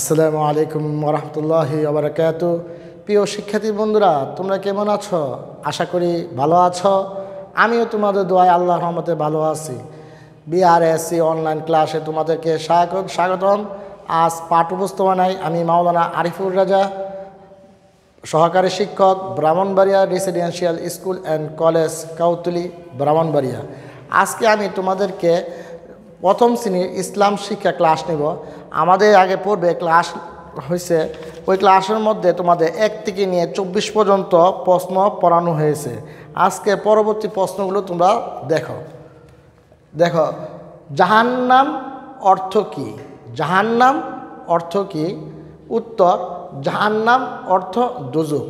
আসসালামু আলাইকুম ওরহমতুল্লাহ আবরাকাত প্রিয় শিক্ষার্থী বন্ধুরা তোমরা কেমন আছো আশা করি ভালো আছো আমিও তোমাদের দোয়ায় আল্লাহ রহমতে ভালো আছি বিআরএসসি অনলাইন ক্লাসে তোমাদেরকে স্বাগত স্বাগতম আজ পাঠ উপস্থাপনায় আমি মাওলানা আরিফুর রাজা সহকারী শিক্ষক Brahmanbaria residential school and college Kautuli Brahmanbaria আজকে আমি তোমাদেরকে প্রথম শ্রেণীর ইসলাম শিক্ষা ক্লাস নেব আমাদের আগে পড়বে ক্লাস হয়েছে ওই ক্লাসের মধ্যে তোমাদের এক থেকে নিয়ে চব্বিশ পর্যন্ত প্রশ্ন পড়ানো হয়েছে আজকে পরবর্তী প্রশ্নগুলো তোমরা দেখো দেখো জাহান্নাম অর্থ কি জাহান্নাম অর্থ কি উত্তর জাহান্নাম অর্থ দুজুক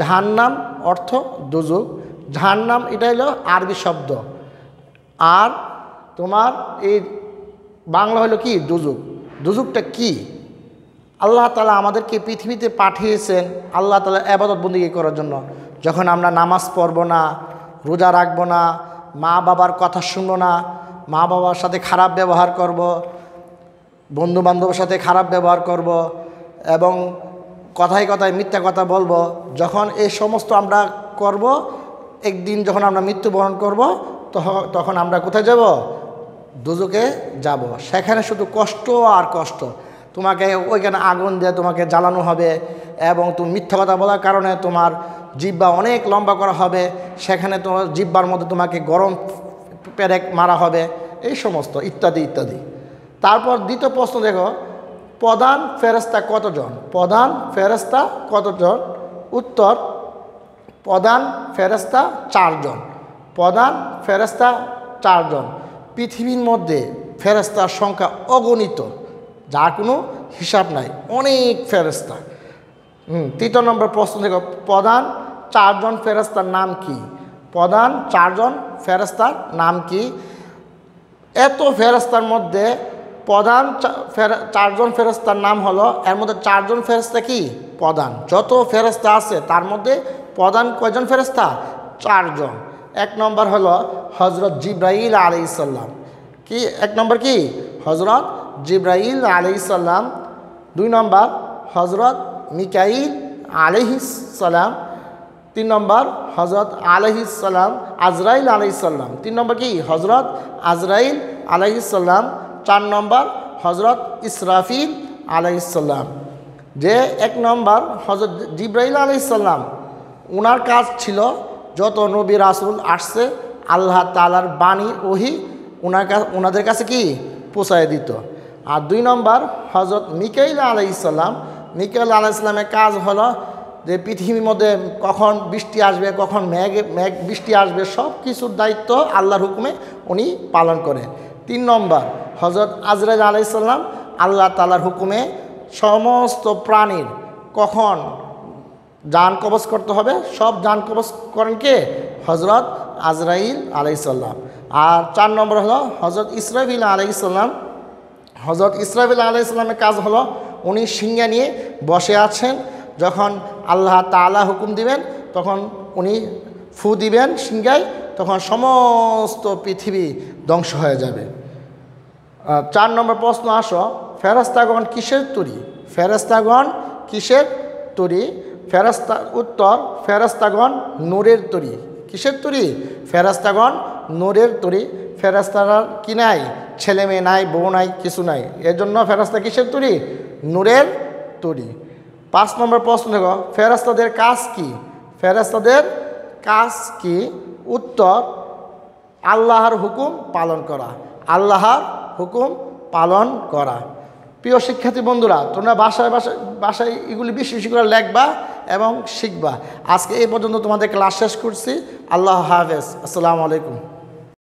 জাহান্নাম অর্থ দুজুক জাহান্নাম এটা হলো আরবি শব্দ আর তোমার এই বাংলা হলো কি দুজুক দুজুকটা কি আল্লাহ তালা আমাদেরকে পৃথিবীতে পাঠিয়েছেন আল্লাহ তালা আবাদত বন্দিগি করার জন্য যখন আমরা নামাজ পড়ব না রোজা রাখব না মা বাবার কথা শুনবো না মা বাবার সাথে খারাপ ব্যবহার করব বন্ধু বান্ধবের সাথে খারাপ ব্যবহার করব এবং কথায় কথায় মিথ্যা কথা বলবো যখন এই সমস্ত আমরা করব একদিন যখন আমরা মৃত্যুবরণ করব তখন আমরা কোথায় যাব দুজকে যাব। সেখানে শুধু কষ্ট আর কষ্ট তোমাকে ওইখানে আগুন দিয়ে তোমাকে জ্বালানো হবে এবং তুমি মিথ্যা কথা বলার কারণে তোমার জিব্বা অনেক লম্বা করা হবে সেখানে তোমার জিব্বার মধ্যে তোমাকে গরম পেরেক মারা হবে এই সমস্ত ইত্যাদি ইত্যাদি তারপর দ্বিতীয় প্রশ্ন দেখো প্রধান ফেরস্তা কতজন প্রধান ফেরস্তা কতজন উত্তর প্রধান ফেরস্তা চারজন প্রধান ফেরস্তা চারজন পৃথিবীর মধ্যে ফেরস্তার সংখ্যা অগণিত যার কোনো হিসাব নাই অনেক ফেরস্তা তৃতীয় নম্বর প্রশ্ন থেকে প্রধান চারজন ফেরস্তার নাম কি প্রধান চারজন ফেরস্তার নাম কি এত ফেরস্তার মধ্যে প্রধান চারজন ফেরস্তার নাম হলো এর মধ্যে চারজন ফেরস্তা কি প্রধান যত ফেরস্তা আছে তার মধ্যে প্রধান কয়জন ফেরস্তা চারজন এক নম্বর হল হজরত জিব্রাইল আলাইসাল্লাম কি এক নম্বর কি হজরত জিব্রাইল আলাইসাল্লাম দুই নম্বর হজরত মিকাইল আলহিসাল্লাম তিন নম্বর হজরত আলহিসাল্লাম আজরাইল সাল্লাম তিন নম্বর কি হজরত আজরাইল আলহিসাল্লাম চার নম্বর হজরত ইসরাফিল আলাইসাল্লাম যে এক নম্বর হজরত জিব্রাইল আলাইসাল্লাম ওনার কাজ ছিল যত নবী রাসুল আসছে আল্লাহ তালার বাণী ওহি ওনার ওনাদের কাছে কি পোষায় দিত আর দুই নম্বর হজরত মিকাইল ইসলাম মিকাইল আলাইসাল্লামের কাজ হলো যে পৃথিবীর মধ্যে কখন বৃষ্টি আসবে কখন ম্যাগ ম্যাগ বৃষ্টি আসবে সব কিছুর দায়িত্ব আল্লাহর হুকুমে উনি পালন করেন তিন নম্বর হজরত আজরাজ আলাইসাল্লাম আল্লাহ তালার হুকুমে সমস্ত প্রাণীর কখন যান কবচ করতে হবে সব যান কবচ করেন কে হজরত আজরাইল আলাইসাল্লাম আর চার নম্বর হলো হজরত ইসরাফিল আলাইসাল্লাম হজরত ইসরাফিল আলাইসাল্লামের কাজ হলো উনি সিংহা নিয়ে বসে আছেন যখন আল্লাহ তালা হুকুম দিবেন তখন উনি ফু দিবেন সিংহায় তখন সমস্ত পৃথিবী ধ্বংস হয়ে যাবে চার নম্বর প্রশ্ন আসো ফেরাস্তাগণ কিসের তরি ফেরাস্তাগণ কিসের তরি ফেরাস্তা উত্তর ফেরাস্তাগণ নোরের তরি কিসের তরি ফেরাস্তাগণ নোরের তরি ফেরাস্তার কি নাই ছেলে মেয়ে নাই বউ নাই কিছু নাই এর জন্য ফেরাস্তা কিসের তরি নোরের তরি পাঁচ নম্বর প্রশ্ন দেখো ফেরাস্তাদের কাজ কি ফেরাস্তাদের কাজ কি উত্তর আল্লাহর হুকুম পালন করা আল্লাহর হুকুম পালন করা প্রিয় শিক্ষার্থী বন্ধুরা তোমরা বাসায় বাসায় বাসায় এগুলি বেশি বেশি করে লেখবা এবং শিখবা আজকে এই পর্যন্ত তোমাদের ক্লাস শেষ করছি আল্লাহ হাফেজ আসসালামু আলাইকুম